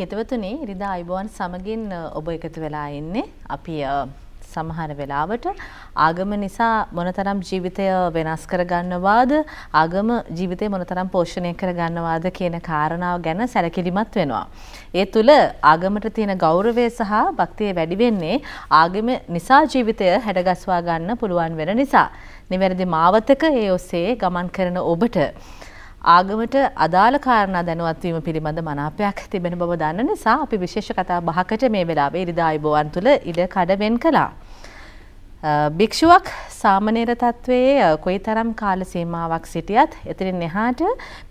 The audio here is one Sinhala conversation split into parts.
හිතවතුනේ ඉරිදා අයිබෝන් සමගින් ඔබ එකතු වෙලා ඉන්නේ අපි සමහර වෙලාවට ආගම නිසා මොනතරම් ජීවිතය වෙනස් කරගන්නවාද ආගම ජීවිතය මොනතරම් පෝෂණය කරගන්නවාද කියන කාරණාව ගැන සැලකිලිමත් වෙනවා. ඒ තුළ ආගමට තියෙන ගෞරවය සහ භක්තිය වැඩි වෙන්නේ ආගම නිසා ජීවිතය හැඩගස්වා ගන්න පුළුවන් වෙන නිසා. නිවැරදි මාවතක ඒ ඔස්සේ ගමන් කරන ඔබට ආගමට අදාළ කාරණා දැනුවත්වීම පිළිබඳ මනාපයක් තිබෙන බව දන්න නිසා අපි විශේෂ කතා බහකට මේ වෙලාවේ ඉරිදායිබෝවන් තුළ ඉඩ කඩවෙන් කළා. භික්ෂුවක් සාමනේර තත්ත්වයේ කොයි තරම් කාල සීමාවක් සිටියත් එතරින් එහාට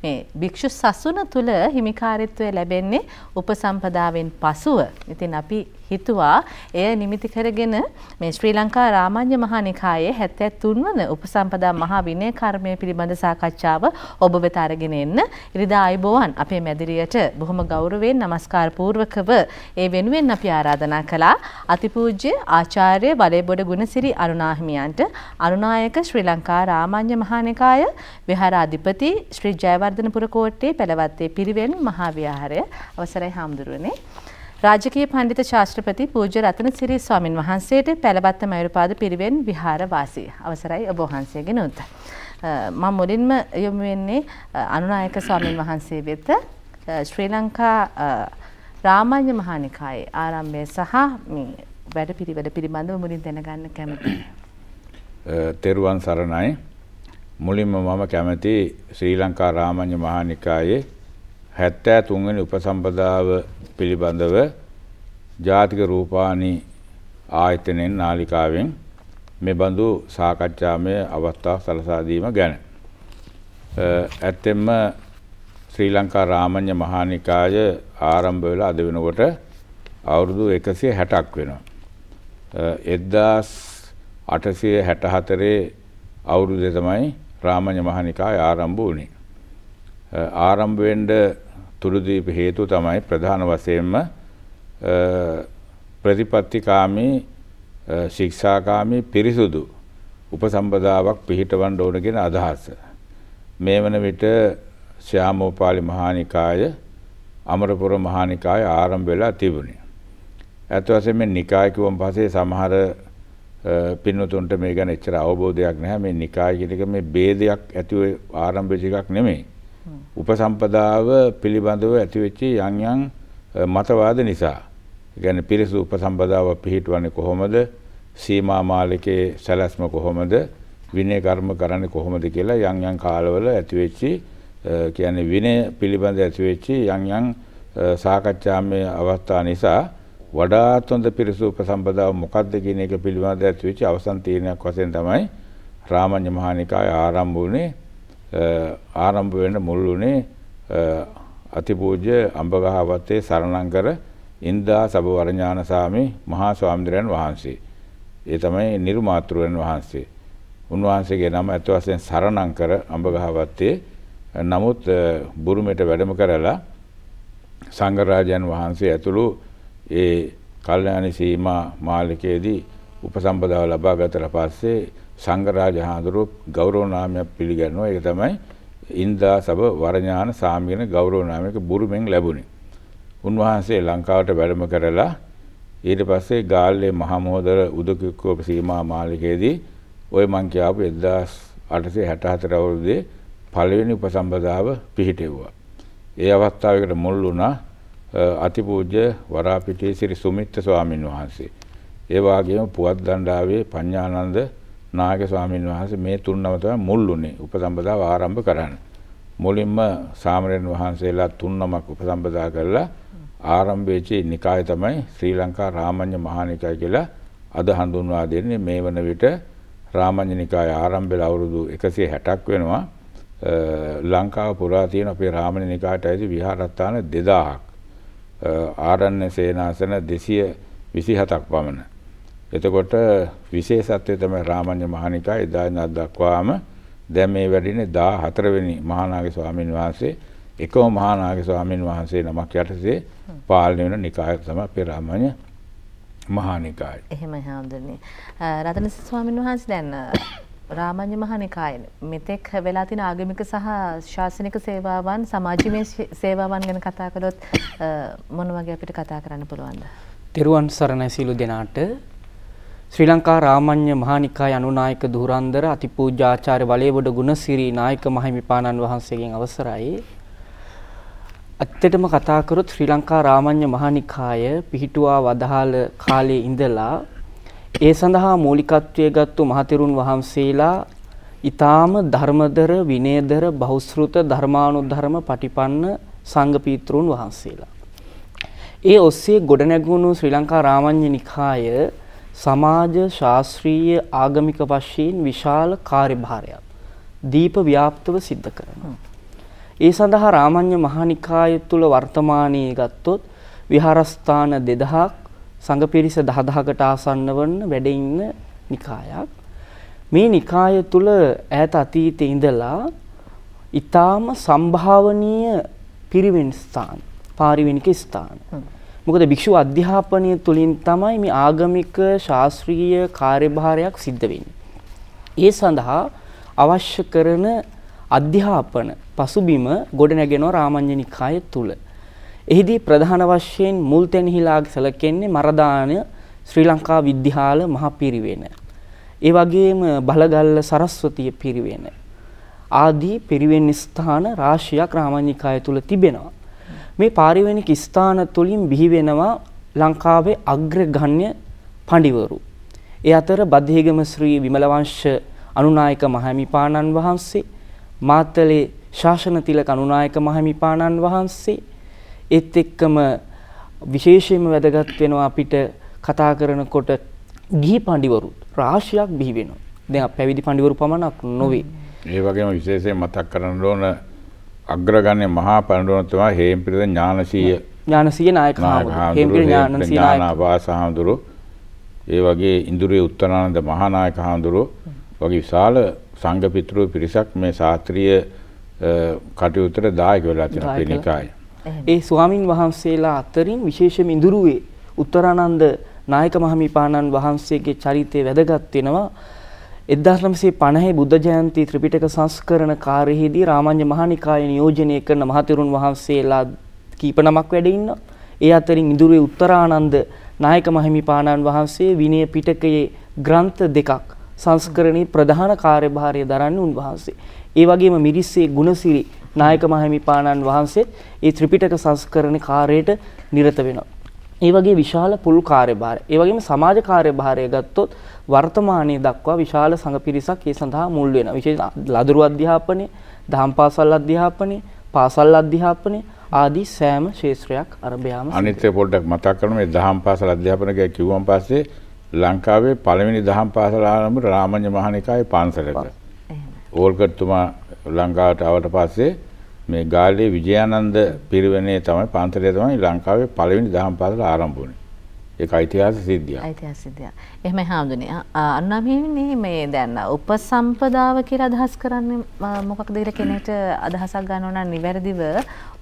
මේ භික්ෂු සසුන තුළ හිමිකාරිත්වය ලැබෙන්නේ උපසම්පදාවෙන් පසුව. ඉතින් අපි හිතුවා එය නිමිති කරගෙන මේ ශ්‍රී ලංකා රාමාන්‍ය මහා නිකායේ 73 වන උපසම්පදා මහා විනය කර්මය පිළිබඳ සාකච්ඡාව ඔබ වෙත අරගෙන එන්න. ඉරිදා ආයුබෝවන් අපේ මැදිරියට බොහොම ගෞරවයෙන් নমස්කාර පූර්වකව ඒ වෙනුවෙන් අපි ආරාධනා කළා අතිපූජ්‍ය ආචාර්ය වලේබොඩ ගුණසිරි අරුණාහිමියන්ට අරුණායක ශ්‍රී ලංකා රාමාන්‍ය මහා නිකාය විහාරාධිපති ශ්‍රී ජයවර්ධනපුර කෝට්ටේ පැලවත්තේ පිරිවෙන් මහා විහාරය අවසරයි හාමුදුරුවනේ රාජකීය පණ්ඩිත ශාස්ත්‍රපති පූජ්‍ය රතනසිරි ස්වාමින් වහන්සේට පැලබත්ත මයුරපාද පිරිවෙන් විහාරවාසී අවසරයි ඔබ වහන්සේගෙන උත්. මම මුලින්ම යොමු වෙන්නේ අනුනායක ස්වාමින් වහන්සේ වෙත ශ්‍රී ලංකා රාමාඤ්ඤ මහානිකායේ ආරම්භය සහ මේ වැඩපිළිවෙල පිළිබඳව මුලින් දැනගන්න කැමතියි. තෙරුවන් සරණයි. මුලින්ම මම කැමති ශ්‍රී ලංකා රාමාඤ්ඤ මහානිකායේ හැත්තෑ තුන්වැනි උපසම්පදාව පිළිබඳව ජාතික රූපානි ආයතනයෙන් නාලිකාවෙන් මේ බඳු සාකච්ඡාමය අවස්ථා සලසාදීම ගැන. ඇත්තෙම ශ්‍රී ලංකා රාමණ්‍ය මහානිකාය ආරම්භ වෙලා අද වෙනකොට අවුරුදු එකසිය හැටක් වෙනවා. එද්දාස් අටසය හැටහතරේ අවුරුදු දෙතමයි රාමණ්‍ය මහනිකාය ආරම්භ වනේ. ආරම්භෙන්ඩ තුළුදීප හේතුව තමයි ප්‍රධාන වශයෙන්ම ප්‍රතිපත්තිකාමී ශික්ෂාකාමී පිරිසුදු උපසම්පදාවක් පිහිටවන්න ඕන කියන අදහස. මේ වන විට ශ්‍යාමෝපාලි මහානිකාය අමරපුර මහානිකාය ආරම්භ වෙලා තිබුණේ. ඇත්ත වශයෙන්ම මේ නිකාය කිව්වන් පස්සේ සමහර පින්නතුන්ට මේ ගැන එච්චර අවබෝධයක් නැහැ. මේ නිකාය කියන එක මේ ભેදයක් ඇතිව ආරම්භ වෙච්ච එකක් නෙමෙයි. උපසම්පදාව පිළිබඳව ඇතිවෙච්ච යම් යම් මතවාද නිසා. කියන්නේ පිරිසු උපසම්පදාව පිළිහිටවන්නේ කොහොමද? සීමා මාලකයේ සැලැස්ම කොහොමද? විනය කර්ම කරන්නේ කොහොමද කියලා යම් යම් කාලවල ඇතිවෙච්ච කියන්නේ විනය පිළිබඳ ඇතිවෙච්ච යම් යම් සාකච්ඡාමය අවස්ථා නිසා වඩාත් හොඳ පිරිසු උපසම්පදාව මොකක්ද කියන එක පිළිබඳ ඇතිවෙච්ච අවසන් තීරණයක් වශයෙන් තමයි රාමඤ්ඤ මහානිකාය ආරම්භ වුණේ ආරම්භ වෙන්න මුල් වුණේ අතිපූජ්‍ය අඹගහ වත්තේ සරණංකර ඉන්දා සබවරඥාන සාමි මහා ස්වාමීන් වහන්සේ. ඒ තමයි නිර්මාතෘයන් වහන්සේ. උන්වහන්සේගේ නම ඇත්ත වශයෙන් සරණංකර අඹගහ වත්තේ නමුත් බුරුමෙට වැඩම කරලා සංඝරාජයන් වහන්සේ ඇතුළු ඒ කල්යාණි සීමා මාලිකයේදී උපසම්පදාව ලබා ගතට පස්සේ සංගරාජ හාමුදුරුව ගෞරව නාමයක් පිළිගන්නවා ඒක තමයි ඉන්දා සබ වරඥාන සාමීන ගෞරව නාමයක බුරුමෙන් ලැබුණේ. උන්වහන්සේ ලංකාවට වැඩම කරලා ඊට පස්සේ ගාල්ලේ මහා මොහොතර උදකෝප සීමා මාලිගයේදී ওই මං කියාපු 1864 අවුරුද්දේ පළවෙනි උපසම්පදාව පිහිටෙව්වා. ඒ අවස්ථාවකට මුල් වුණා අතිපූජ්‍ය වරාපිටියේ සිරි සුමිත්ත ස්වාමින් වහන්සේ. ඒ වගේම පුවත් දණ්ඩාවේ පඤ්ඤානන්ද නායක ස්වාමීන් වහන්සේ මේ තුන් නම තමයි මුල්ුණේ උපසම්පදාව ආරම්භ කරන්න. මුලින්ම සාමණේරයන් වහන්සේලා තුන් නමක් උපසම්පදා කරලා ආරම්භයේච නිකාය තමයි ශ්‍රී ලංකා රාමඤ්ඤ මහානිකාය කියලා අද හඳුන්වා දෙන්නේ මේ වන විට රාමඤ්ඤ නිකාය ආරම්භල අවුරුදු 160ක් වෙනවා. ලංකාව පුරා තියෙන අපේ රාමඤ්ඤ නිකායට ඇති විහාරස්ථාන 2000ක් ආරණ්‍ය සේනාසන 227ක් පමණ එතකොට විශේෂත්වය තමයි රාමඤ්ඤ මහානිකා එදායින් අද දක්වාම දැන් මේ වැඩිනේ 14 වෙනි මහානාගේ ස්වාමීන් වහන්සේ එකම මහානාගේ ස්වාමීන් වහන්සේ නමක් යටතේ පාලනය වෙන නිකාය තමයි අපේ රාමඤ්ඤ මහානිකාය. එහෙමයි හැමදෙන්නේ. රතන ස්වාමීන් වහන්සේ දැන් රාමඤ්ඤ මහානිකායන මෙතෙක් වෙලා තියෙන ආගමික සහ ශාසනික සේවාවන් සමාජීය සේවාවන් ගැන කතා කළොත් මොන වගේ අපිට කතා කරන්න පුළුවන්ද? තෙරුවන් සරණයි සීලු දෙනාට ශ්‍රී ලංකා රාමඤ්ඤ මහානිකාය අනුනායක දුරන්දර අතිපූජ්‍ය ආචාර්ය වලේබඩ ගුණසිරි නායක මහිමිපාණන් වහන්සේගෙන් අවසරයි. ඇත්තටම කතා කරොත් ශ්‍රී ලංකා රාමඤ්ඤ මහානිකාය පිහිටුවා වදහාල කාලයේ ඉඳලා ඒ සඳහා මූලිකත්වයේ ගත්තු මහතෙරුන් වහන්සේලා ඊ타ම ධර්මදර විනයදර බහුශෘත ධර්මානුධර්ම පටිපන්න සංඝ පීත්‍රුන් වහන්සේලා. ඒ ඔස්සේ ගොඩනැගුණු ශ්‍රී ලංකා රාමඤ්ඤ නිකාය සමාජ ශාස්ත්‍රීය ආගමික වශයෙන් විශාල කාර්යභාරයක් දීප ව්‍යාප්තව සිද්ධ කරනවා. ඒ සඳහා රාමඤ්ඤ මහානිකාය තුල වර්තමානයේ ගත්තොත් විහාරස්ථාන 2000ක් සංඝ පිරිස 10000කට ආසන්න වන වැඩ ඉන්න නිකායක්. මේ නිකාය තුල ඈත අතීතයේ ඉඳලා ඊටාම සම්භාවනීය පිරිවෙන් ස්ථාන, පාරිවෙනික ස්ථාන. මොකද භික්ෂු අධ්‍යාපනය තුළින් තමයි මේ ආගමික ශාස්ත්‍රීය කාර්යභාරයක් සිද්ධ වෙන්නේ. ඒ සඳහා අවශ්‍ය කරන අධ්‍යාපන පසුබිම ගොඩනැගෙනවා රාමඤ්ඤ නිකාය තුල. එහිදී ප්‍රධාන වශයෙන් මුල් තැන්හිලාගේ සැලකෙන්නේ මරදාන ශ්‍රී ලංකා විද්‍යාල මහපිරිවෙන. ඒ වගේම බලගල්ල සරස්වතිය පිරිවෙන. ආදී පිරිවෙන් ස්ථාන රාශියක් රාමඤ්ඤ නිකාය තුල තිබෙනවා. මේ පාරිවැණික ස්ථාන තුලින් බිහි වෙනවා ලංකාවේ අග්‍රගණ්‍ය පඬිවරු. ඒ අතර බද්දේගම ශ්‍රී විමලවංශ අනුනායක මහමිපාණන් වහන්සේ, මාතලේ ශාසන තිලක අනුනායක මහමිපාණන් වහන්සේ ඒත් එක්කම විශේෂයෙන්ම වැදගත් වෙනවා අපිට කතා කරනකොට ගිහි පඬිවරු රාශියක් බිහි වෙනවා. දැන් පැවිදි පඬිවරු පමණක් නොවේ. ඒ වගේම විශේෂයෙන් මතක් කරන්න ඕන අග්‍රගන්නේ මහා පණ්ඩුවනතුමා හේම්පිරිද ඥානසීය ඥානසීය නායක හාමුදුරුවෝ හේම්පිරිද ඥානසීය නායක ඥානවාස හාමුදුරුවෝ ඒ වගේ ඉන්දුරේ උත්තරානන්ද මහානායක හාමුදුරුවෝ වගේ විශාල සංඝ පිටරෝ පිරිසක් මේ ශාස්ත්‍රීය කටයුත්තට දායක වෙලා තියෙනවා මේ නිකායේ. ඒ ස්වාමින් වහන්සේලා අතරින් විශේෂයෙන්ම ඉඳුරුවේ උත්තරානන්ද නායක මහමිපාණන් වහන්සේගේ චරිතය වැදගත් වෙනවා. 1950 බුද්ධ ජයන්ති ත්‍රිපිටක සංස්කරණ කාර්යයේදී රාමඤ්ඤ මහානිකාය නියෝජනය කරන මහතෙරුන් වහන්සේලා කීප නමක් වැඩ ඉන්නවා. ඒ අතරින් ඉඳුරුවේ උත්තරානන්ද නායක මහිමිපාණන් වහන්සේ විනය පිටකයේ ග්‍රන්ථ දෙකක් සංස්කරණේ ප්‍රධාන කාර්යභාරය දරන්නේ උන්වහන්සේ. ඒ වගේම මිරිස්සේ ගුණසිරි නායක මහිමිපාණන් වහන්සේ ඒ ත්‍රිපිටක සංස්කරණ කාර්යයට නිරත වෙනවා. ඒ වගේ විශාල පුල් කාර්යභාරය. ඒ වගේම සමාජ කාර්යභාරය ගත්තොත් වර්තමානයේ දක්වා විශාල සංඝ පිරිසක් ඒ සඳහා මුල් වෙනවා. විශේෂ ලදරු අධ්‍යාපනය, දහම් පාසල් අධ්‍යාපනය, පාසල් අධ්‍යාපනය ආදී සෑම ශේත්‍රයක් අරබයාම අනිත් පොඩ්ඩක් මතක් කරන මේ දහම් පාසල් අධ්‍යාපන ගැන කිව්වන් පස්සේ ලංකාවේ පළවෙනි දහම් පාසල ආරම්භ රාමඤ්ඤ මහානිකායේ පන්සලක. ඕල්කට්තුමා ලංකාවට ආවට පස්සේ මේ ගාල්ලේ විජයානන්ද පිරිවෙනේ තමයි පන්තරය තමයි ලංකාවේ පළවෙනි දහම් පාසල ආරම්භ වුණේ. ඒක ඓතිහාසික සිද්ධියක්. ඓතිහාසික සිද්ධියක්. එහෙමයි හාමුදුනේ. අනුනාමීනි මේ දැන් උපසම්පදාව කියලා අදහස් කරන්නේ මොකක්ද කියලා කෙනෙක්ට අදහසක් ගන්න ඕන නිවැරදිව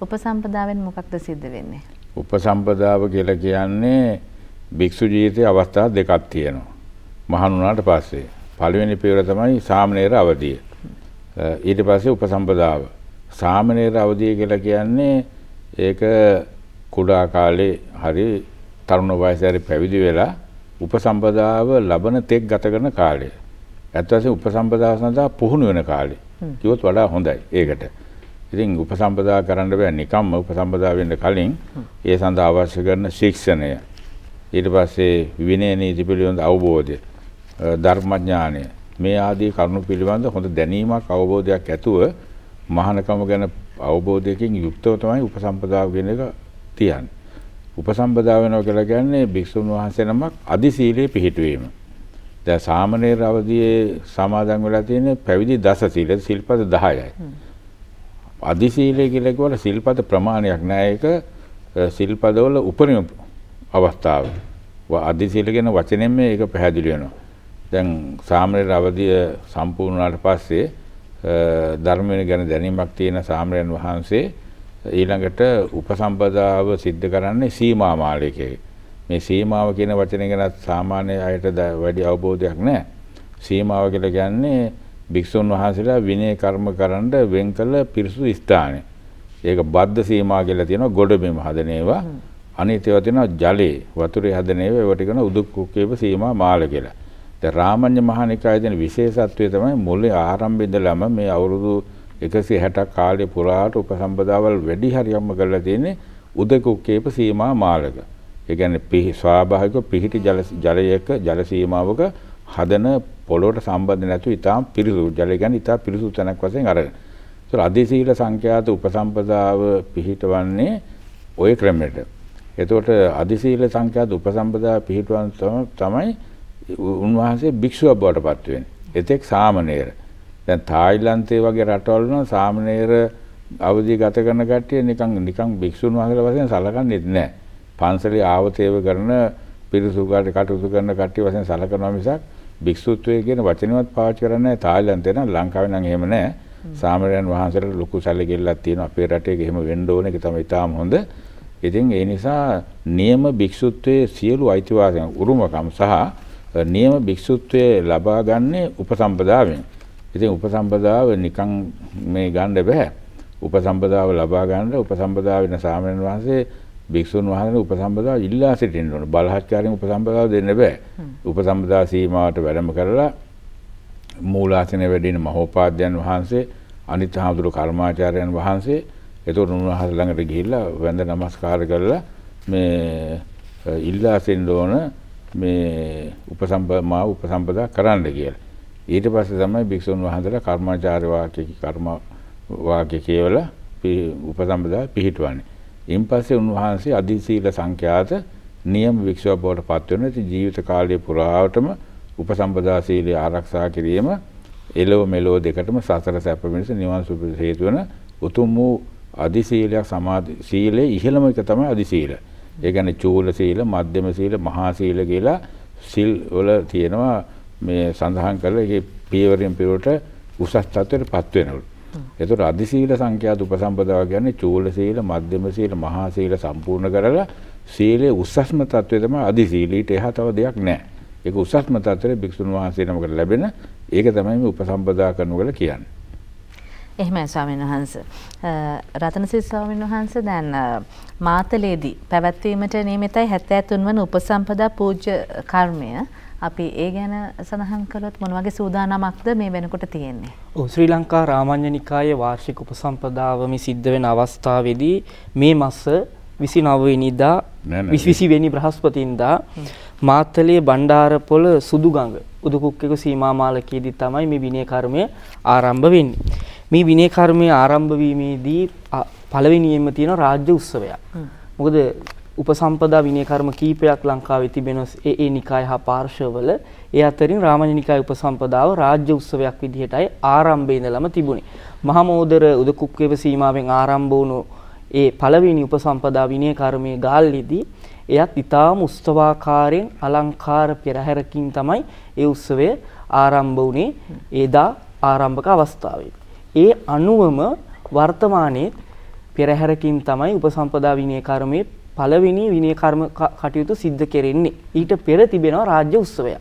උපසම්පදාවෙන් මොකක්ද සිද්ධ වෙන්නේ? උපසම්පදාව කියලා කියන්නේ භික්ෂු ජීවිතයේ අවස්ථා දෙකක් තියෙනවා. මහණ වුණාට පස්සේ පළවෙනි පියවර තමයි සාමණේර අවධිය. ඊට පස්සේ උපසම්පදාව. සාමනීර අවධිය කියලා කියන්නේ ඒක කුඩා කාලේ හරි තරුණ වයසේ හරි පැවිදි වෙලා උපසම්පදාව ලබන තෙක් ගත කරන කාලය. ඇත්ත වශයෙන් උපසම්පදාව සඳහා පුහුණු වෙන කාලේ. කිව්වොත් වඩා හොඳයි ඒකට. ඉතින් උපසම්පදා කරන්න බෑ නිකම්ම උපසම්පදා වෙන්න කලින් ඒ සඳහා අවශ්‍ය කරන ශික්ෂණය ඊට පස්සේ විනය නීති පිළිබඳ අවබෝධය ධර්මඥානය මේ ආදී කරුණු පිළිබඳ හොඳ දැනීමක් අවබෝධයක් ඇතුව මහානකම ගැන අවබෝධයකින් යුක්තව තමයි උපසම්පදාව කියන එක තියන්නේ. උපසම්පදා වෙනවා කියලා කියන්නේ භික්ෂුන් වහන්සේ නමක් අදි සීලයේ පිහිටුවීම. දැන් සාමණේර අවදියේ සමාදන් වෙලා තියෙන පැවිදි දස සීල සිල්පද 10යි. අදි සීලය කියලා කියවල සිල්පද ප්‍රමාණයක් නෑ ඒක සිල්පදවල උපරිම අවස්ථාව. අදි සීල කියන වචනයෙන් මේක පැහැදිලි වෙනවා. දැන් සාමණේර අවදිය සම්පූර්ණ වුණාට පස්සේ ධර්ම ගැන දැනීමක් තියෙන සාමරයන් වහන්සේ ඊළඟට උපසම්පදාව සිද්ධ කරන්නේ සීමා මාලිකයේ. මේ සීමාව කියන වචනේ ගැන සාමාන්‍ය අයට වැඩි අවබෝධයක් නැහැ. සීමාව කියලා කියන්නේ භික්ෂුන් වහන්සේලා විනය කර්ම කරන්න වෙන් කළ පිරිසුදු ස්ථානය. ඒක බද්ධ සීමා කියලා තියෙනවා ගොඩබිම හදන ඒවා. අනිත් ඒවා තියෙනවා ජලයේ වතුරේ හදන ඒවා ඒවට කියන උදුක් කුක්කේප සීමා මාල කියලා. දැන් රාමඤ්ඤ මහානිකායේ තියෙන විශේෂත්වය තමයි මුලේ ආරම්භ ඉඳලම මේ අවුරුදු 160ක් කාලය පුරාට උපසම්පදාවල් වැඩි හරියක්ම කරලා තියෙන්නේ උදකුක්කේප සීමා මාලක. ඒ කියන්නේ පිහි ස්වාභාවික පිහිටි ජල ජලයක ජල සීමාවක හදන පොළොවට සම්බන්ධ නැතු ඉතාම පිරිසුදු ජලය කියන්නේ ඉතාම පිරිසුදු තැනක් වශයෙන් අරගෙන. ඒතර අධිශීල සංඛ්‍යාත උපසම්පදාව පිහිටවන්නේ ওই ක්‍රමයට. එතකොට අධිශීල සංඛ්‍යාත උපසම්පදා පිහිටවන තමයි උන්වහන්සේ භික්ෂුවක් බවට පත්වෙන. එතෙක් සාමනේර. දැන් තායිලන්තේ වගේ රටවල් වල සාමනේර අවදි ගත කරන කට්ටිය නිකන් නිකන් භික්ෂුන් වහන්සේලා වශයෙන් සලකන්නේ නැහැ. පන්සලේ ආවතේව කරන පිරිසුකට කටයුතු කරන කට්ටිය වශයෙන් සලකනවා මිසක් භික්ෂුත්වයේ කියන වචනවත් පාවිච්චි කරන්නේ නැහැ තායිලන්තේ නම් ලංකාවේ නම් එහෙම නැහැ. සාමරයන් වහන්සේට ලොකු සැලකිල්ලක් තියෙනවා අපේ රටේ එහෙම වෙන්න ඕන එක තමයි තාම හොඳ. ඉතින් ඒ නිසා නියම භික්ෂුත්වයේ සියලු අයිතිවාසිකම් උරුමකම් සහ නියම භික්ෂුත්වයේ ලබා ගන්නේ උපසම්පදාවෙන්. ඉතින් උපසම්පදාව නිකන් මේ ගන්න බෑ. උපසම්පදාව ලබා ගන්න උපසම්පදා වෙන සාමණේර වහන්සේ භික්ෂුන් වහන්සේ උපසම්පදාව ඉල්ලා සිටින්න ඕන. බලහත්කාරයෙන් උපසම්පදාව දෙන්න බෑ. උපසම්පදා සීමාවට වැඩම කරලා මූලාසන වැඩින මහෝපාද්‍යයන් වහන්සේ අනිත් හාමුදුරු කර්මාචාර්යයන් වහන්සේ එතකොට උන්වහන්සේ ළඟට ගිහිල්ලා වැඳ නමස්කාර කරලා මේ ඉල්ලා සිටින්න ඕන මේ උපසම්පමා උපසම්පදා කරන්න කියලා. ඊට පස්සේ තමයි භික්ෂුන් වහන්සේලා කර්මාචාර වාක්‍ය කර්ම වාක්‍ය කියවලා උපසම්පදා පිහිටවන්නේ. ඉන් පස්සේ උන්වහන්සේ අධිශීල සංඛ්‍යාත නියම භික්ෂුව බවට පත් වෙන ඉතින් ජීවිත කාලය පුරාවටම උපසම්පදා සීලය ආරක්ෂා කිරීම එළව මෙලෝ දෙකටම සසර සැප වෙනස නිවන් සුව හේතු වෙන උතුම් වූ අධිශීලයක් සමාධි සීලේ ඉහළම එක තමයි අධිශීලය. ඒ කියන්නේ චූල සීල, මධ්‍යම සීල, මහා සීල කියලා සිල් වල තියෙනවා මේ සඳහන් කරලා ඒකේ පියවරෙන් පියවරට උසස් තත්ත්වයටපත් වෙනවලු. ඒතර අධි සීල සංඛ්‍යාත උපසම්පදාව කියන්නේ චූල සීල, මධ්‍යම සීල, මහා සීල සම්පූර්ණ කරලා සීලේ උසස්ම තත්ත්වය තමයි අධි සීලීට එහා තව දෙයක් නැහැ. ඒක උසස්ම තත්ත්වයේ භික්ෂුන් වහන්සේ නමකට ලැබෙන ඒක තමයි මේ උපසම්පදා කරනු කියලා කියන්නේ. එහෙමයි ස්වාමීන් වහන්ස. රතනසිරි ස්වාමීන් වහන්ස දැන් මාතලේදී පැවැත්වීමට නියමිතයි 73 වන උපසම්පදා පූජ්‍ය කර්මය. අපි ඒ ගැන සඳහන් කළොත් මොන වගේ සූදානමක්ද මේ වෙනකොට තියෙන්නේ? ඔව් ශ්‍රී ලංකා රාමඤ්ඤ නිකායේ වාර්ෂික උපසම්පදාව මේ සිද්ධ වෙන අවස්ථාවේදී මේ මාස 29 වෙනිදා 20 වෙනි බ්‍රහස්පතින්දා මාතලේ බණ්ඩාරපොළ සුදුගඟ උදුකුක්කක සීමා මාලකයේදී තමයි මේ විනය කර්මය ආරම්භ වෙන්නේ. මේ විනය කර්මයේ ආරම්භ වීමේදී පළවෙනියෙන්ම තියෙන රාජ්‍ය උත්සවයක්. මොකද උපසම්පදා විනය කර්ම කීපයක් ලංකාවේ තිබෙන ඒ ඒ නිකාය හා පාර්ශවවල ඒ අතරින් රාමඤ්ඤ නිකාය උපසම්පදාව රාජ්‍ය උත්සවයක් විදිහටයි ආරම්භයේ ඉඳලම තිබුණේ. මහමෝදර උදකුක්කේව සීමාවෙන් ආරම්භ වුණු ඒ පළවෙනි උපසම්පදා විනය කර්මයේ ගාල්ලේදී එයත් ඉතාම උත්සවාකාරයෙන් අලංකාර පෙරහැරකින් තමයි ඒ උත්සවය ආරම්භ වුණේ එදා ආරම්භක අවස්ථාවේ. ඒ අනුවම වර්තමානයේ පෙරහැරකින් තමයි උපසම්පදා විනය කර්මයේ පළවෙනි විනය කර්ම කටයුතු සිද්ධ කෙරෙන්නේ. ඊට පෙර තිබෙනවා රාජ්‍ය උත්සවය.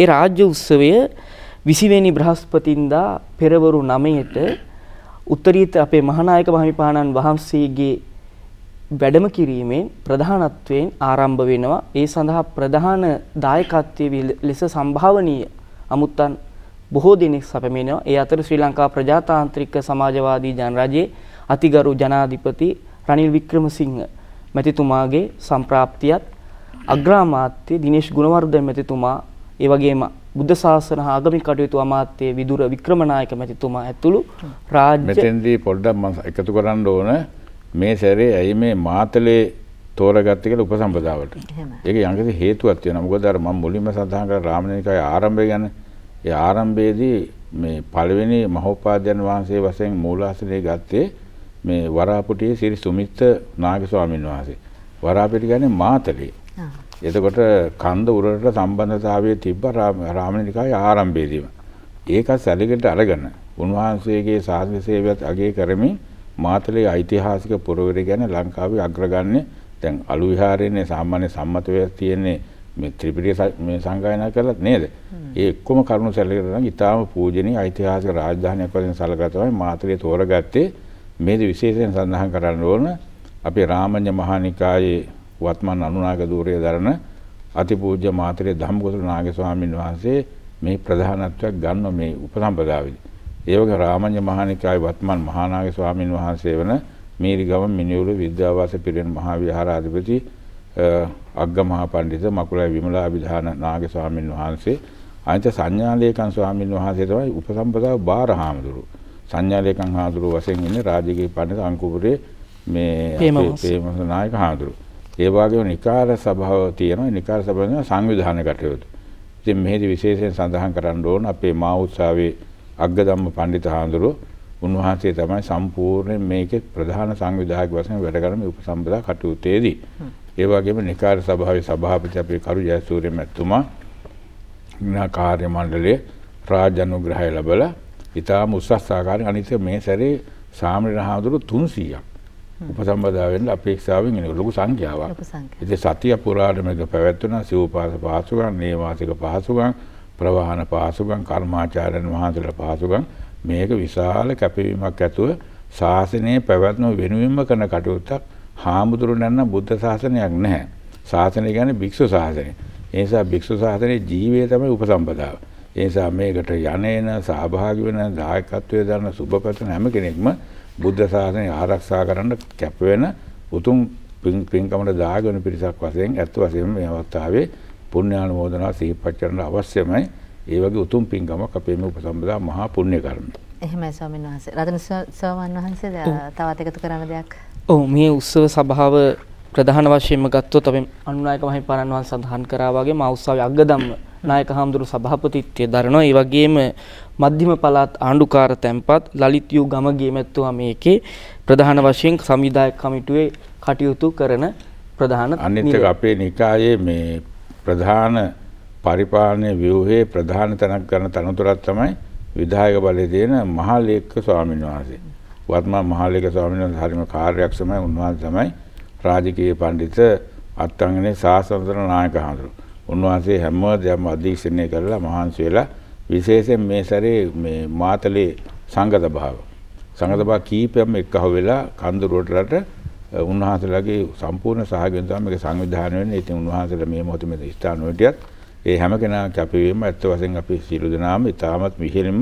ඒ රාජ්‍ය උත්සවය 20 වෙනි බ්‍රහස්පතින්දා පෙරවරු 9ට උත්තරීතර අපේ මහානායක මහිපාණන් වහන්සේගේ වැඩම කිරීමෙන් ප්‍රධානත්වයෙන් ආරම්භ වෙනවා. ඒ සඳහා ප්‍රධාන දායකත්වයේ ලෙස සම්භාවනීය අමුත්තන් බොහෝ දෙනෙක් සැපමිනවා. ඒ අතර ශ්‍රී ලංකා ප්‍රජාතාන්ත්‍රික සමාජවාදී ජනරජයේ අතිගරු ජනාධිපති රනිල් වික්‍රමසිංහ මැතිතුමාගේ සම්ප්‍රාප්තියත් අග්‍රාමාත්‍ය දිනේෂ් ගුණවර්ධන මැතිතුමා ඒ වගේම බුද්ධ ශාසන ආගමික කටයුතු අමාත්‍ය විදුර වික්‍රමනායක මැතිතුමා ඇතුළු රාජ්‍ය මෙතෙන්දී පොඩ්ඩක් මම එකතු කරන්න ඕන මේ සැරේ ඇයි මේ මාතලේ තෝරගත්තේ කියලා උපසම්පදාවට. ඒක යම්කිසි හේතුවක් තියෙනවා. මොකද අර මම මුලින්ම සඳහන් කළ රාමණේනිකායේ ආරම්භය ගැන ඒ ආරම්භයේදී මේ පළවෙනි මහෝපාද්‍යයන් වහන්සේ වශයෙන් මූලාශ්‍රය ගත්තේ මේ වරාපුටියේ සිරි සුමිත්ත නාග ස්වාමීන් වහන්සේ. වරාපිටි කියන්නේ මාතලේ. එතකොට කන්ද උරලට සම්බන්ධතාවය තිබ්බ රාමණිකායේ ආරම්භයේදීම. ඒක සැලකට අරගෙන උන්වහන්සේගේ සාසන සේවයත් අගය කරමින් මාතලේ ඓතිහාසික පුරවැරි ගැන ලංකාවේ අග්‍රගන්නේ දැන් අලු විහාරයේනේ සාමාන්‍ය සම්මත වෙස් තියෙන්නේ මේ ත්‍රිපිටක මේ සංගායනා කළත් නේද? ඒ ඔක්කොම කරුණු සැලකලා නම් ඊටාම පූජනීය ඓතිහාසික රාජධානියක් වශයෙන් සැලකලා තමයි මාත්‍රිය තෝරගත්තේ. මේද විශේෂයෙන් සඳහන් කරන්න ඕන අපේ රාමඤ්ඤ මහානිකායේ වත්මන් අනුනාග ධූරයේ දරන අතිපූජ්‍ය මාත්‍රේ ධම්මගොතර නාග ස්වාමීන් වහන්සේ මේ ප්‍රධානත්වයක් ගන්න මේ උපසම්පදාවේදී. ඒ වගේ රාමඤ්ඤ මහානිකායේ වත්මන් මහානාග ස්වාමීන් වහන්සේ වන මීරිගම මිනිවුල විද්‍යාවාස පිරිවෙන් මහා විහාරාධිපති අග්ග මහා පඬිත මකුලයි විමලා අභිධාන නාග ස්වාමින් වහන්සේ අනිත සංඥාලේකන් ස්වාමින් වහන්සේ තමයි උපසම්පදාව බාරහාමුදුරු. සංඥාලේකන් හාමුදුරුව වශයෙන් ඉන්නේ රාජකීය පඬිත අංකුපුරේ මේ ප්‍රේමස නායක හාමුදුරුව. ඒ වගේම නිකාර සභාව තියෙනවා. නිකාර සභාව වෙනවා සංවිධානය කටයුතු. ඉතින් මෙහිදී විශේෂයෙන් සඳහන් කරන්න ඕන අපේ මා උත්සාවේ අග්ගධම්ම පඬිත හාමුදුරුව උන්වහන්සේ තමයි සම්පූර්ණ මේකේ ප්‍රධාන සංවිධායක වශයෙන් වැඩ කරන උපසම්පදා කටයුත්තේදී ඒ වගේම නිකාය සභාවේ සභාපති අපේ කරු ජයසූරිය මැතිතුමා නා කාර්ය මණ්ඩලයේ රාජ අනුග්‍රහය ලැබලා ඉතාම උසස් ආකාරයෙන් අනිත් මේ සැරේ සාමණේර හාමුදුරු 300ක් උපසම්බදා වෙන්න අපේක්ෂාවෙන් එන ලොකු සංඛ්‍යාවක්. ඉතින් සතිය පුරාණ මේක පැවැත්වුණා සිව්පාස පහසුකම්, නේවාසික පහසුකම්, ප්‍රවාහන පහසුකම්, කර්මාචාර්යන් වහන්සේලා පහසුකම් මේක විශාල කැපවීමක් ඇතුව ශාසනයේ පැවැත්ම වෙනුවෙන්ම කරන කටයුත්තක් හාමුදුරු නැන්න බුද්ධ ශාසනයක් නැහැ. ශාසනය කියන්නේ භික්ෂු ශාසනය. ඒ නිසා භික්ෂු ශාසනයේ ජීවය තමයි උපසම්පදාව. ඒ නිසා මේකට යන්නේන සහභාගී වෙන දායකත්වයේ දරන සුබපතන හැම කෙනෙක්ම බුද්ධ ශාසනය ආරක්ෂා කරන්න කැප වෙන උතුම් පින්කමට දායක පිරිසක් වශයෙන් ඇත්ත වශයෙන්ම මේ අවස්ථාවේ පුණ්‍යානුමෝදනා සිහිපත් කරන්න අවශ්‍යමයි. ඒ වගේ උතුම් පින්කමක් අපේ මේ උපසම්පදා මහා පුණ්‍ය කර්ම. එහෙමයි ස්වාමීන් වහන්සේ. රතන ස්වාමීන් වහන්සේ තවත් එකතු කරන දෙයක් ඔව් මේ උත්සව සභාව ප්‍රධාන වශයෙන්ම ගත්තොත් අපි අනුනායක මහින්පාණන් වහන්සේ සඳහන් කරා වගේ මා උත්සවයේ අග්ගදම්ම නායක හාමුදුරු සභාපතිත්වය දරනවා. ඒ වගේම මධ්‍යම පළාත් ආණ්ඩුකාර තැන්පත් ලලිත් යූ ගමගේ මැතිතුමා මේකේ ප්‍රධාන වශයෙන් සංවිධායක කමිටුවේ කටයුතු කරන ප්‍රධාන අනිත් එක අපේ නිකායේ මේ ප්‍රධාන පරිපාලන ව්‍යුහයේ ප්‍රධාන තැනක් ගන්න තනතුරක් තමයි විධායක බලය දෙන මහා ලේක්ක ස්වාමීන් වහන්සේ. වර්මා මහලේක ස්වාමීන් වහන්සේ හරිම කාර්යක්ෂමයි උන්වහන්සේ තමයි රාජකීය පඬිත අත්ංගනේ සාසනතර නායක හඳුරු. උන්වහන්සේ හැම දෙයක්ම අධීක්ෂණය කරලා මහන්සි වෙලා විශේෂයෙන් මේ සැරේ මේ මාතලේ සංගත භාව සංගත භාව කීපයක්ම එක්කහුව වෙලා කඳුරුවට රට උන්වහන්සේලාගේ සම්පූර්ණ සහයයෙන් තමයි මේක සංවිධානය වෙන්නේ. ඉතින් උන්වහන්සේලා මේ මොහොතේ මේ ස්ථාන වලට ඒ හැම කෙනාගේ අපි වීම ඇත්ත වශයෙන් අපි සියලු දෙනාම ඉතාමත් විහිළෙම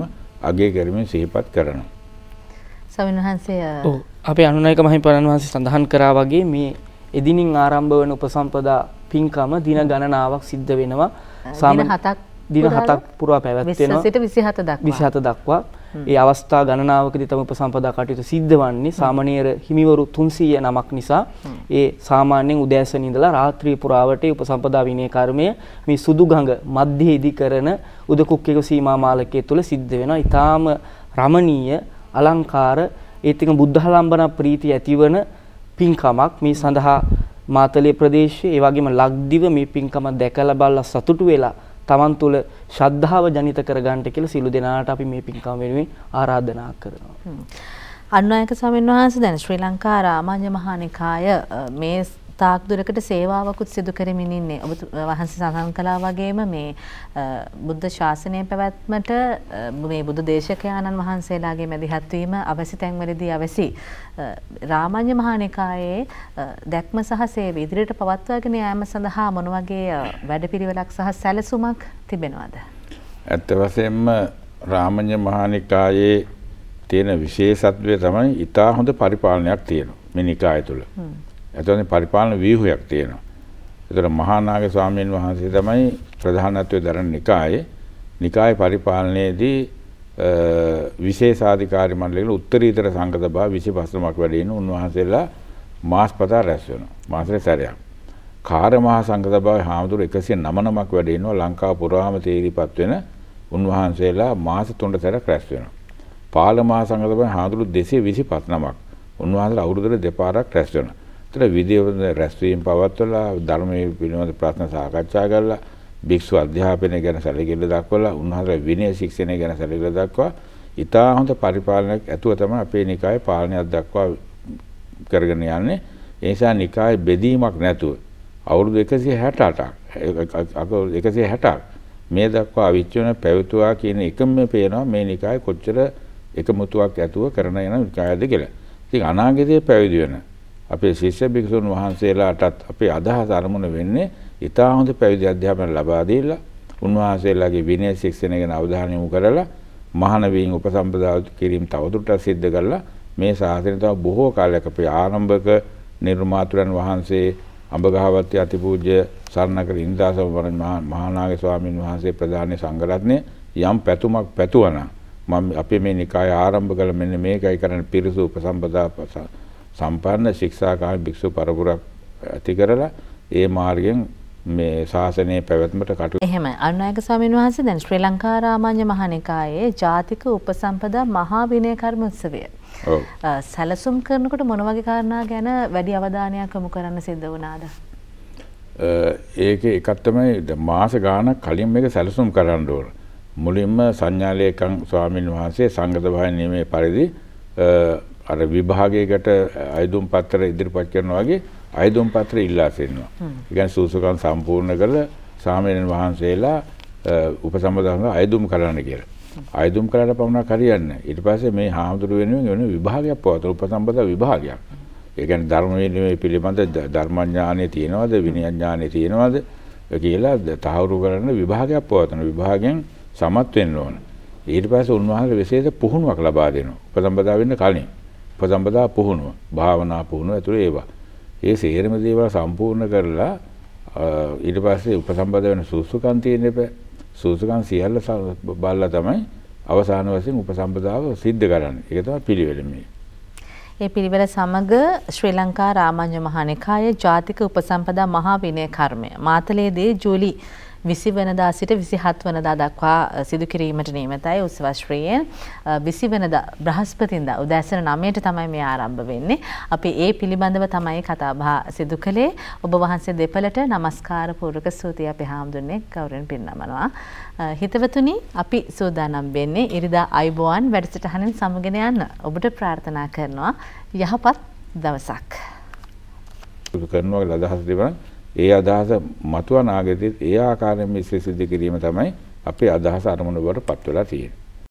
අගය කරමින් සිහිපත් කරනවා. සවින් වහන්සේ අපේ අනුනායක මහින්පාණන් වහන්සේ සඳහන් කරා වගේ මේ එදිනින් ආරම්භ වන උපසම්පදා පින්කම දින ගණනාවක් සිද්ධ වෙනවා සාමාන්‍ය හතක් දින හතක් පුරා පැවැත්වෙනවා 20 සිට 27 දක්වා 27 දක්වා ඒ අවස්ථා ගණනාවකදී තම උපසම්පදා කටයුතු සිද්ධ වන්නේ සාමණේර හිමිවරු 300 නමක් නිසා ඒ සාමාන්‍යයෙන් උදෑසන ඉඳලා රාත්‍රී පුරාවට උපසම්පදා විනය කර්මය මේ සුදුගඟ මැදෙහිදී කරන උදකුක්කේක සීමා මාලකයේ තුල සිද්ධ වෙනවා. ඊටාම රමණීය අලංකාර ඒත් එක බුද්ධාලම්බන ප්‍රීතිය ඇතිවන පින්කමක් මේ සඳහා මාතලේ ප්‍රදේශයේ ඒ වගේම ලක්දිව මේ පින්කම දැකලා බලලා සතුටු වෙලා තමන් තුළ ශ්‍රද්ධාව ජනිත කරගන්නට කියලා සිළු දෙනාට අපි මේ පින්කම වෙනුවෙන් ආරාධනා කරනවා. අනුනායක ස්වාමීන් වහන්සේ දැන් ශ්‍රී ලංකා රාමාඤ්ඤ මහානිකාය මේ තාක් දුරකට සේවාවකුත් සිදු කරමින් ඉන්නේ. ඔබ වහන්සේ සඳහන් කළා වගේම මේ බුද්ධ ශාසනය පැවැත්මට මේ බුදු දේශකයාණන් වහන්සේලාගේ මැදිහත් වීම අවසි තැන්වලදී අවසි රාමඤ්ඤ මහානිකායේ දැක්ම සහ සේවය ඉදිරියට පවත්වාගෙන යාම සඳහා මොන වගේ වැඩපිළිවෙලක් සහ සැලසුමක් තිබෙනවද? ඇත්ත වශයෙන්ම රාමඤ්ඤ මහානිකායේ තියෙන විශේෂත්වය තමයි ඊටා හොඳ පරිපාලනයක් තියෙනවා මේ නිකාය තුළ. එතන පරිපාලන ව්‍යුහයක් තියෙනවා. ඒතර මහානාග ස්වාමීන් වහන්සේ තමයි ප්‍රධානත්වයේ දරන නිකායේ නිකාය පරිපාලනයේදී විශේෂාධිකාරී මණ්ඩලයේ උත්තරීතර සංඝ සභාව 25මක් වැඩ ඉන්න උන්වහන්සේලා මාස්පතා රැස් වෙනවා. මාසෙට සැරයක්. කාර මහා සංඝ සභාවේ හාමුදුරු 109 නමක් වැඩ ඉන්නවා ලංකාව පුරාම තේරිපත් වෙන උන්වහන්සේලා මාස 3ට සැරයක් රැස් වෙනවා. පාල මහා සංඝ සභාවේ හාමුදුරු 225 නමක් උන්වහන්සේලා අවුරුද්දට දෙපාරක් රැස් වෙනවා. ඒතර විදිවන රැස්වීම පවත්වලා ධර්මයේ පිළිබඳ ප්‍රශ්න සාකච්ඡා කරලා භික්ෂු අධ්‍යාපනය ගැන සැලකිල්ල දක්වලා උන්වහන්සේ විනය ශික්ෂණය ගැන සැලකිල්ල දක්වා ඉතා හොඳ පරිපාලනයක් ඇතුව තමයි අපේ නිකායේ පාලනයක් දක්වා කරගෙන යන්නේ. ඒ නිසා නිකායේ බෙදීමක් නැතුව අවුරුදු 168ක් 160ක් මේ දක්වා අවිච්චන පැවතුවා කියන එකම පේනවා මේ නිකායේ කොච්චර එකමුතුවක් ඇතුව කරන යන නිකායද කියලා. ඉතින් අනාගතයේ පැවිදි වෙන අපේ ශිෂ්‍ය භික්ෂුන් වහන්සේලාටත් අපේ අදහස අරමුණ වෙන්නේ ඉතා හොඳ පැවිදි අධ්‍යාපන ලබා දීලා උන්වහන්සේලාගේ විනය ශික්ෂණය ගැන අවධානය යොමු කරලා මහානවීන් උපසම්පදා කිරීම තවදුරටත් සිද්ධ කරලා මේ ශාසනය තව බොහෝ කාලයක් අපේ ආරම්භක නිර්මාතුරන් වහන්සේ අඹගහවත්තේ අතිපූජ්‍ය සරණකර ඉන්දාස මහානාගේ ස්වාමින් වහන්සේ ප්‍රධාන සංඝරත්නය යම් පැතුමක් පැතුවනම් මම අපේ මේ නිකාය ආරම්භ කළ මෙන්න මේකයි කරන්න පිරිසු උපසම්පදා සම්පන්න ශික්ෂාකාමී භික්ෂු පරපුරක් ඇති කරලා ඒ මාර්ගයෙන් මේ ශාසනය පැවැත්මට කටු එහෙම අනුනායක ස්වාමීන් වහන්සේ දැන් ශ්‍රී ලංකා රාමාඤ්ඤ මහනිකායේ ජාතික උපසම්පදා මහා විනය කර්ම උත්සවය. සැලසුම් කරනකොට මොන වගේ කාරණා ගැන වැඩි අවධානයක් යොමු කරන්න සිද්ධ වුණාද? ඒක එකක් තමයි මාස ගාණක් කලින් මේක සැලසුම් කරන්න ඕන. මුලින්ම සංඥාලේකම් ස්වාමීන් වහන්සේ සංගත භාවය නිමේ පරිදි අර විභාගයකට අයදුම් පත්‍ර ඉදිරිපත් කරනවා වගේ අයදුම් පත්‍ර ඉල්ලා සිටිනවා. ඒ කියන්නේ සූසකම් සම්පූර්ණ කරලා සාමණේරයන් වහන්සේලා උපසම්පදාන අයදුම් කරන්න කියලා. අයදුම් කළාට පමණක් හරියන්නේ ඊට පස්සේ මේ හාමුදුරු වෙනුවෙන් වෙන විභාගයක් පවතුන උපසම්පදා විභාගයක්. ඒ කියන්නේ ධර්ම විනය පිළිබඳ ධර්මඥානෙ තියෙනවද විනයඥානෙ තියෙනවද කියලා තහවුරු කරන විභාගයක් පවතුන විභාගයෙන් සමත් වෙන්න ඕන. ඊට පස්සේ උන්වහන්සේ විශේෂ පුහුණුවක් ලබා දෙනවා උපසම්පදා වෙන්න කලින්. උපසම්පදා පුහුණුව භාවනා පුහුණුව ඇතුළේ ඒවා. ඒ සේරම දේවල් සම්පූර්ණ කරලා ඊට පස්සේ උපසම්පද වෙන සූසුකම් තියෙන්න එපා. සූසුකම් සියල්ල බලලා තමයි අවසාන වශයෙන් උපසම්පදාව සිද්ධ කරන්නේ. ඒක තමයි පිළිවෙල මේ. ඒ පිළිවෙල සමග ශ්‍රී ලංකා රාමඤ්ඤ මහා නිකායේ ජාතික උපසම්පදා මහා විනය කර්මය මාතලේදී ජූලි විසි වනදා සිට විසිහත් වනදා දක්වා සිදුකිරීමට නීමතයි උත්සවශ්‍රීයෙන් විසි වනද බ්‍රහස්පතින්ද උදැසන නමයට තමයි මේ ආරම්භ වෙන්නේ. අපි ඒ පිළිබඳව තමයි කතාබා සිදු කළේ ඔබ වහන්සේ දෙපලට නමස්කාර පූරක සූතිය අපි හාමුදුරන්නේ කවරෙන් පින්නමනවා. හිතවතුනි අපි සූදානම් වෙන්නේ ඉරිදා අයිබෝවන් වැඩසටහනින් සමගෙන යන්න ඔබට ප්‍රාර්ථනා කරනවා යහපත් දවසක්. කරනවා ලදහස් දෙවන ඒ අදහස මතුවන ආගතෙත් ඒ ආකාරයෙන් මේ සිසිදු කිරීම තමයි අපේ අදහස අරමුණ වලට පත් වෙලා තියෙන්නේ.